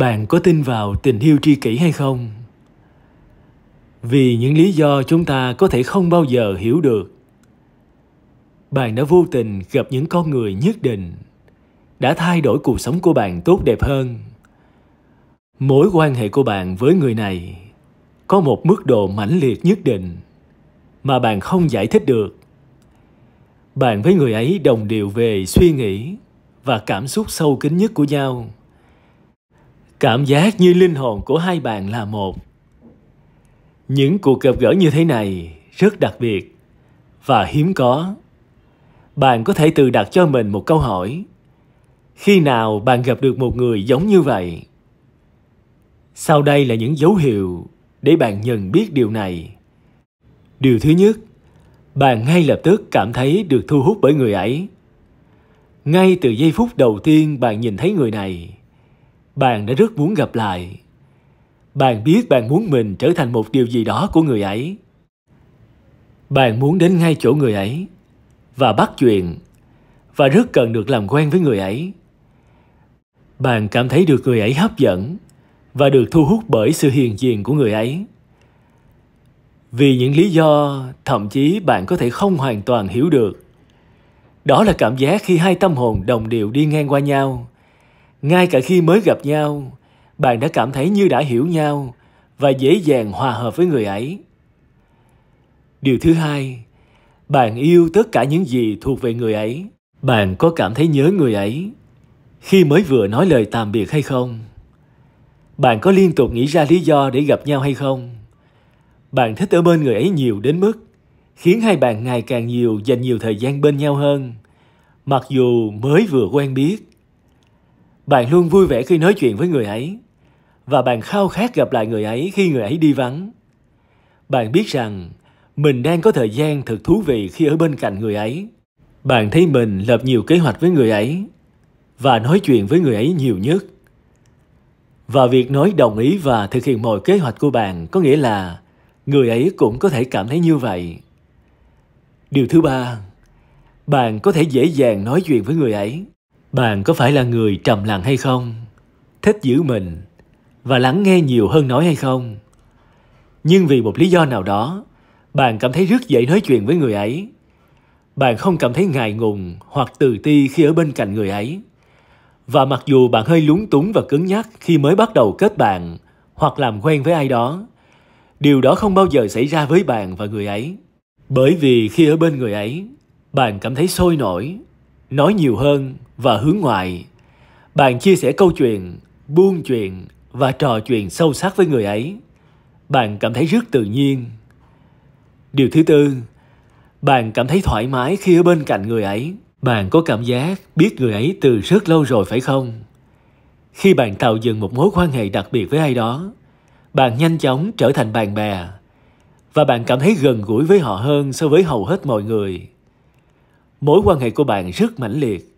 bạn có tin vào tình yêu tri kỷ hay không vì những lý do chúng ta có thể không bao giờ hiểu được bạn đã vô tình gặp những con người nhất định đã thay đổi cuộc sống của bạn tốt đẹp hơn mối quan hệ của bạn với người này có một mức độ mãnh liệt nhất định mà bạn không giải thích được bạn với người ấy đồng điệu về suy nghĩ và cảm xúc sâu kín nhất của nhau cảm giác như linh hồn của hai bạn là một những cuộc gặp gỡ như thế này rất đặc biệt và hiếm có bạn có thể tự đặt cho mình một câu hỏi khi nào bạn gặp được một người giống như vậy sau đây là những dấu hiệu để bạn nhận biết điều này điều thứ nhất bạn ngay lập tức cảm thấy được thu hút bởi người ấy ngay từ giây phút đầu tiên bạn nhìn thấy người này bạn đã rất muốn gặp lại bạn biết bạn muốn mình trở thành một điều gì đó của người ấy bạn muốn đến ngay chỗ người ấy và bắt chuyện và rất cần được làm quen với người ấy bạn cảm thấy được người ấy hấp dẫn và được thu hút bởi sự hiền diện của người ấy vì những lý do thậm chí bạn có thể không hoàn toàn hiểu được đó là cảm giác khi hai tâm hồn đồng điệu đi ngang qua nhau ngay cả khi mới gặp nhau, bạn đã cảm thấy như đã hiểu nhau và dễ dàng hòa hợp với người ấy. Điều thứ hai, bạn yêu tất cả những gì thuộc về người ấy. Bạn có cảm thấy nhớ người ấy khi mới vừa nói lời tạm biệt hay không? Bạn có liên tục nghĩ ra lý do để gặp nhau hay không? Bạn thích ở bên người ấy nhiều đến mức khiến hai bạn ngày càng nhiều dành nhiều thời gian bên nhau hơn, mặc dù mới vừa quen biết. Bạn luôn vui vẻ khi nói chuyện với người ấy và bạn khao khát gặp lại người ấy khi người ấy đi vắng. Bạn biết rằng mình đang có thời gian thật thú vị khi ở bên cạnh người ấy. Bạn thấy mình lập nhiều kế hoạch với người ấy và nói chuyện với người ấy nhiều nhất. Và việc nói đồng ý và thực hiện mọi kế hoạch của bạn có nghĩa là người ấy cũng có thể cảm thấy như vậy. Điều thứ ba, bạn có thể dễ dàng nói chuyện với người ấy. Bạn có phải là người trầm lặng hay không? Thích giữ mình và lắng nghe nhiều hơn nói hay không? Nhưng vì một lý do nào đó, bạn cảm thấy rất dễ nói chuyện với người ấy. Bạn không cảm thấy ngại ngùng hoặc từ ti khi ở bên cạnh người ấy. Và mặc dù bạn hơi lúng túng và cứng nhắc khi mới bắt đầu kết bạn hoặc làm quen với ai đó, điều đó không bao giờ xảy ra với bạn và người ấy. Bởi vì khi ở bên người ấy, bạn cảm thấy sôi nổi nói nhiều hơn và hướng ngoại. Bạn chia sẻ câu chuyện, buông chuyện và trò chuyện sâu sắc với người ấy. Bạn cảm thấy rất tự nhiên. Điều thứ tư, bạn cảm thấy thoải mái khi ở bên cạnh người ấy. Bạn có cảm giác biết người ấy từ rất lâu rồi phải không? Khi bạn tạo dựng một mối quan hệ đặc biệt với ai đó, bạn nhanh chóng trở thành bạn bè và bạn cảm thấy gần gũi với họ hơn so với hầu hết mọi người mối quan hệ của bạn rất mãnh liệt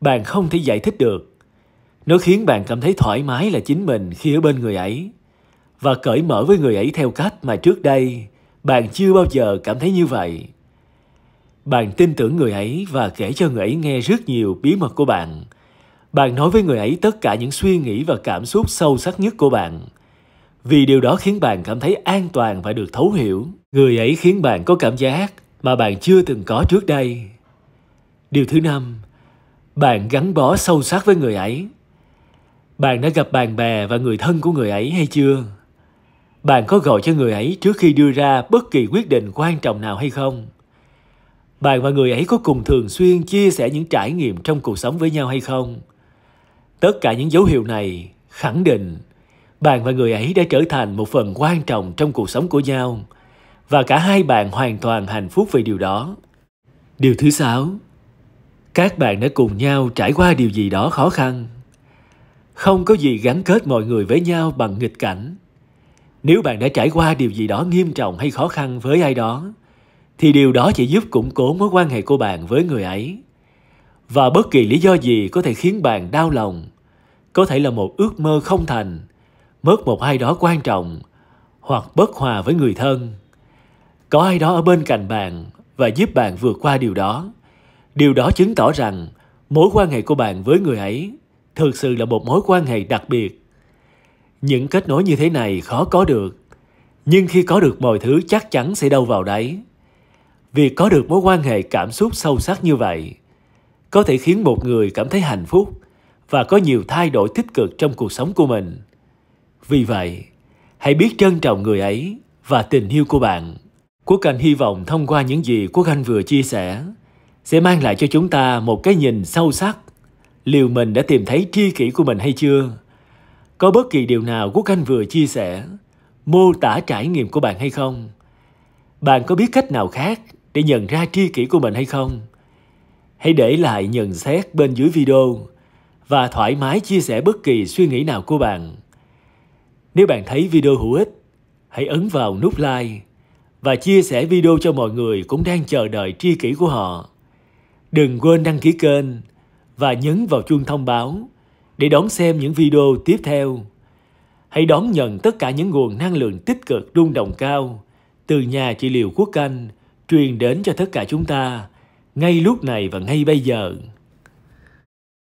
bạn không thể giải thích được nó khiến bạn cảm thấy thoải mái là chính mình khi ở bên người ấy và cởi mở với người ấy theo cách mà trước đây bạn chưa bao giờ cảm thấy như vậy bạn tin tưởng người ấy và kể cho người ấy nghe rất nhiều bí mật của bạn bạn nói với người ấy tất cả những suy nghĩ và cảm xúc sâu sắc nhất của bạn vì điều đó khiến bạn cảm thấy an toàn và được thấu hiểu người ấy khiến bạn có cảm giác mà bạn chưa từng có trước đây điều thứ năm bạn gắn bó sâu sắc với người ấy bạn đã gặp bạn bè và người thân của người ấy hay chưa bạn có gọi cho người ấy trước khi đưa ra bất kỳ quyết định quan trọng nào hay không bạn và người ấy có cùng thường xuyên chia sẻ những trải nghiệm trong cuộc sống với nhau hay không tất cả những dấu hiệu này khẳng định bạn và người ấy đã trở thành một phần quan trọng trong cuộc sống của nhau và cả hai bạn hoàn toàn hạnh phúc về điều đó điều thứ sáu các bạn đã cùng nhau trải qua điều gì đó khó khăn không có gì gắn kết mọi người với nhau bằng nghịch cảnh nếu bạn đã trải qua điều gì đó nghiêm trọng hay khó khăn với ai đó thì điều đó chỉ giúp củng cố mối quan hệ của bạn với người ấy và bất kỳ lý do gì có thể khiến bạn đau lòng có thể là một ước mơ không thành mất một ai đó quan trọng hoặc bất hòa với người thân có ai đó ở bên cạnh bạn và giúp bạn vượt qua điều đó Điều đó chứng tỏ rằng mối quan hệ của bạn với người ấy thực sự là một mối quan hệ đặc biệt. Những kết nối như thế này khó có được, nhưng khi có được mọi thứ chắc chắn sẽ đâu vào đấy. Việc có được mối quan hệ cảm xúc sâu sắc như vậy có thể khiến một người cảm thấy hạnh phúc và có nhiều thay đổi tích cực trong cuộc sống của mình. Vì vậy, hãy biết trân trọng người ấy và tình yêu của bạn. Quốc Anh hy vọng thông qua những gì Quốc Anh vừa chia sẻ, sẽ mang lại cho chúng ta một cái nhìn sâu sắc liệu mình đã tìm thấy tri kỷ của mình hay chưa có bất kỳ điều nào quốc anh vừa chia sẻ mô tả trải nghiệm của bạn hay không bạn có biết cách nào khác để nhận ra tri kỷ của mình hay không hãy để lại nhận xét bên dưới video và thoải mái chia sẻ bất kỳ suy nghĩ nào của bạn nếu bạn thấy video hữu ích hãy ấn vào nút like và chia sẻ video cho mọi người cũng đang chờ đợi tri kỷ của họ Đừng quên đăng ký kênh và nhấn vào chuông thông báo để đón xem những video tiếp theo. Hãy đón nhận tất cả những nguồn năng lượng tích cực rung động cao từ nhà trị liệu quốc canh truyền đến cho tất cả chúng ta ngay lúc này và ngay bây giờ.